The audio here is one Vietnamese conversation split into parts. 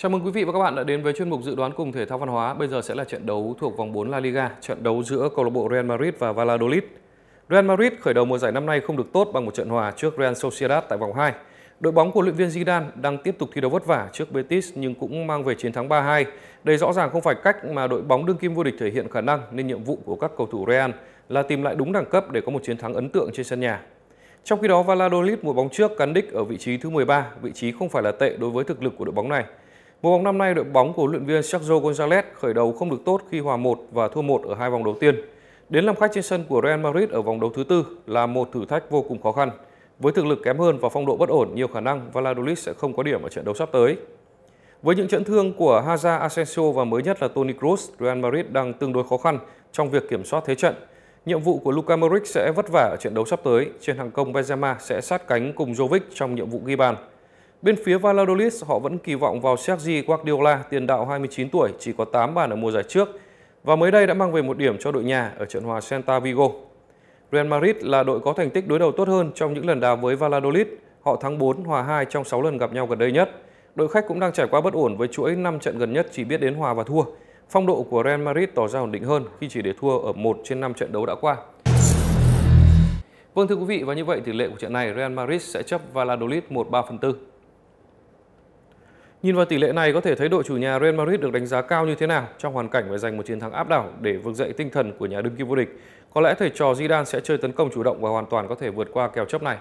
Chào mừng quý vị và các bạn đã đến với chuyên mục dự đoán cùng thể thao văn hóa. Bây giờ sẽ là trận đấu thuộc vòng 4 La Liga, trận đấu giữa câu lạc bộ Real Madrid và Valladolid. Real Madrid khởi đầu mùa giải năm nay không được tốt bằng một trận hòa trước Real Sociedad tại vòng 2. Đội bóng của luyện viên Zidane đang tiếp tục thi đấu vất vả trước Betis nhưng cũng mang về chiến thắng 3-2. Đây rõ ràng không phải cách mà đội bóng đương kim vô địch thể hiện khả năng nên nhiệm vụ của các cầu thủ Real là tìm lại đúng đẳng cấp để có một chiến thắng ấn tượng trên sân nhà. Trong khi đó Valladolid mùa bóng trước cán đích ở vị trí thứ 13, vị trí không phải là tệ đối với thực lực của đội bóng này. Mùa bóng năm nay, đội bóng của huấn luyện viên Sergio González khởi đầu không được tốt khi hòa 1 và thua 1 ở hai vòng đầu tiên. Đến làm khách trên sân của Real Madrid ở vòng đấu thứ tư là một thử thách vô cùng khó khăn. Với thực lực kém hơn và phong độ bất ổn, nhiều khả năng Valladolid sẽ không có điểm ở trận đấu sắp tới. Với những chấn thương của Hazard, Asensio và mới nhất là Toni Kroos, Real Madrid đang tương đối khó khăn trong việc kiểm soát thế trận. Nhiệm vụ của Luka Modric sẽ vất vả ở trận đấu sắp tới. Trên hàng công, Benzema sẽ sát cánh cùng Jovic trong nhiệm vụ ghi bàn. Bên phía Valladolid, họ vẫn kỳ vọng vào Sergi Guardiola, tiền đạo 29 tuổi, chỉ có 8 bàn ở mùa giải trước và mới đây đã mang về một điểm cho đội nhà ở trận hòa Santa Vigo. Real Madrid là đội có thành tích đối đầu tốt hơn trong những lần đá với Valladolid. Họ thắng 4, hòa 2 trong 6 lần gặp nhau gần đây nhất. Đội khách cũng đang trải qua bất ổn với chuỗi 5 trận gần nhất chỉ biết đến hòa và thua. Phong độ của Real Madrid tỏ ra ổn định hơn khi chỉ để thua ở 1 trên 5 trận đấu đã qua. Vâng thưa quý vị và như vậy tỷ lệ của trận này Real Madrid sẽ chấp Valladolid 1-3 phần 4. Nhìn vào tỷ lệ này có thể thấy đội chủ nhà Real Madrid được đánh giá cao như thế nào trong hoàn cảnh phải giành một chiến thắng áp đảo để vực dậy tinh thần của nhà đương kim vô địch. Có lẽ thầy trò Zidane sẽ chơi tấn công chủ động và hoàn toàn có thể vượt qua kèo chấp này.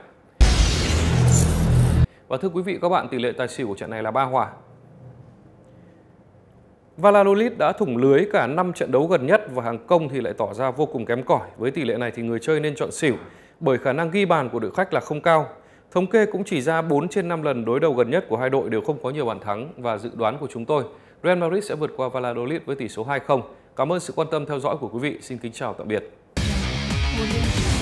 Và thưa quý vị các bạn, tỷ lệ tài xỉu của trận này là 3 hòa. Valladolid đã thủng lưới cả 5 trận đấu gần nhất và hàng công thì lại tỏ ra vô cùng kém cỏi. Với tỷ lệ này thì người chơi nên chọn xỉu bởi khả năng ghi bàn của đội khách là không cao. Thống kê cũng chỉ ra 4 trên 5 lần đối đầu gần nhất của hai đội đều không có nhiều bàn thắng và dự đoán của chúng tôi, Real Madrid sẽ vượt qua Valladolid với tỷ số 2-0. Cảm ơn sự quan tâm theo dõi của quý vị. Xin kính chào tạm biệt.